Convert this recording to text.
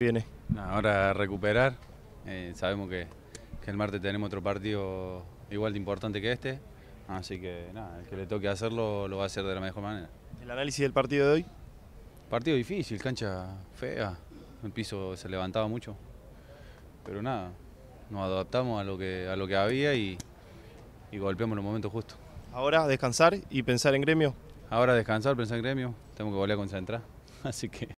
Viene. Ahora recuperar. Eh, sabemos que, el martes tenemos otro partido igual de importante que este. Así que nada, el que le toque hacerlo lo va a hacer de la mejor manera. ¿El análisis del partido de hoy? Partido difícil, cancha fea. El piso se levantaba mucho. Pero nada, nos adaptamos a lo que, a lo que había y, y golpeamos los momentos justos. Ahora descansar y pensar en gremio. Ahora descansar, pensar en gremio. Tengo que volver a concentrar. Así que.